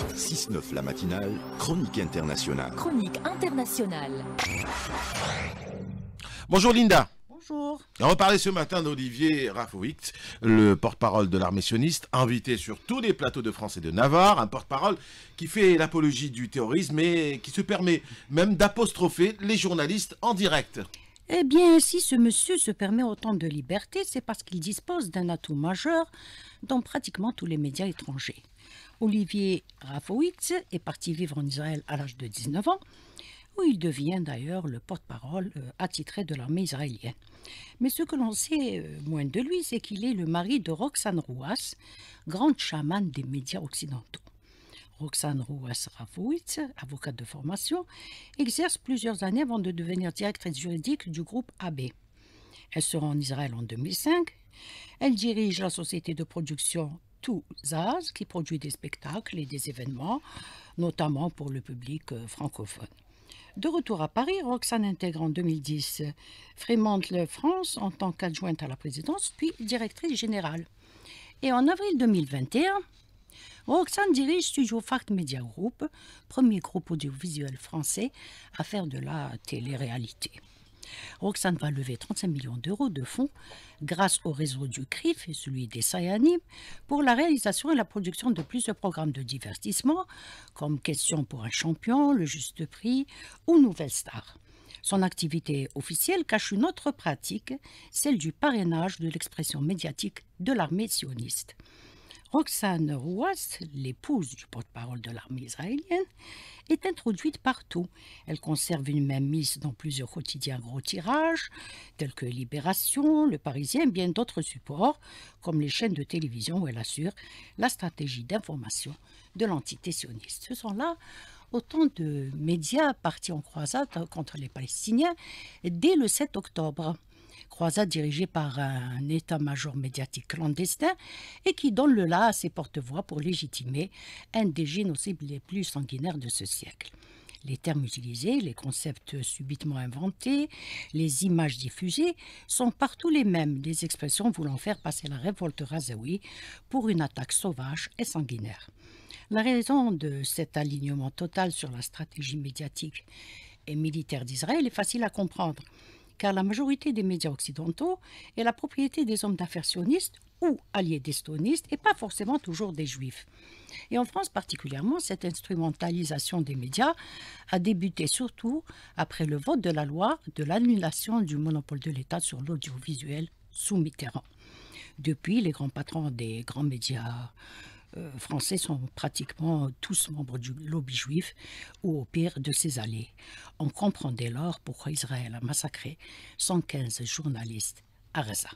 6-9 la matinale, chronique internationale. Chronique internationale. Bonjour Linda. Bonjour. On va parler ce matin d'Olivier Rafowicz, le porte-parole de l'armée sioniste, invité sur tous les plateaux de France et de Navarre, un porte-parole qui fait l'apologie du terrorisme et qui se permet même d'apostropher les journalistes en direct. Eh bien, si ce monsieur se permet autant de liberté, c'est parce qu'il dispose d'un atout majeur dans pratiquement tous les médias étrangers. Olivier Rafowitz est parti vivre en Israël à l'âge de 19 ans, où il devient d'ailleurs le porte-parole euh, attitré de l'armée israélienne. Mais ce que l'on sait euh, moins de lui, c'est qu'il est le mari de Roxane Rouas, grande chamane des médias occidentaux. Roxane Rouas-Rafouitz, avocate de formation, exerce plusieurs années avant de devenir directrice juridique du groupe AB. Elle se en Israël en 2005. Elle dirige la société de production tous qui produit des spectacles et des événements, notamment pour le public euh, francophone. De retour à Paris, Roxane intègre en 2010 Frémont-le-France en tant qu'adjointe à la présidence, puis directrice générale. Et en avril 2021, Roxane dirige Studio Fact Media Group, premier groupe audiovisuel français à faire de la télé-réalité. Roxane va lever 35 millions d'euros de fonds grâce au réseau du CRIF et celui des Sayanim pour la réalisation et la production de plusieurs programmes de divertissement comme Question pour un champion, Le Juste Prix ou Nouvelle Star. Son activité officielle cache une autre pratique, celle du parrainage de l'expression médiatique de l'armée sioniste. Roxane Rouas, l'épouse du porte-parole de l'armée israélienne, est introduite partout. Elle conserve une même mise dans plusieurs quotidiens gros tirages, tels que Libération, Le Parisien, et bien d'autres supports, comme les chaînes de télévision où elle assure la stratégie d'information de l'entité sioniste. Ce sont là autant de médias partis en croisade contre les Palestiniens dès le 7 octobre croisade dirigée par un état-major médiatique clandestin et qui donne le la à ses porte-voix pour légitimer un des génocides les plus sanguinaires de ce siècle les termes utilisés, les concepts subitement inventés, les images diffusées sont partout les mêmes, des expressions voulant faire passer la révolte razaoui pour une attaque sauvage et sanguinaire. La raison de cet alignement total sur la stratégie médiatique et militaire d'Israël est facile à comprendre car la majorité des médias occidentaux est la propriété des hommes d'affaires sionistes ou alliés d'estonistes et pas forcément toujours des juifs. Et en France particulièrement, cette instrumentalisation des médias a débuté surtout après le vote de la loi de l'annulation du monopole de l'État sur l'audiovisuel sous Mitterrand. Depuis, les grands patrons des grands médias euh, français sont pratiquement tous membres du lobby juif ou au pire de ses alliés. On comprend dès lors pourquoi Israël a massacré 115 journalistes à Gaza.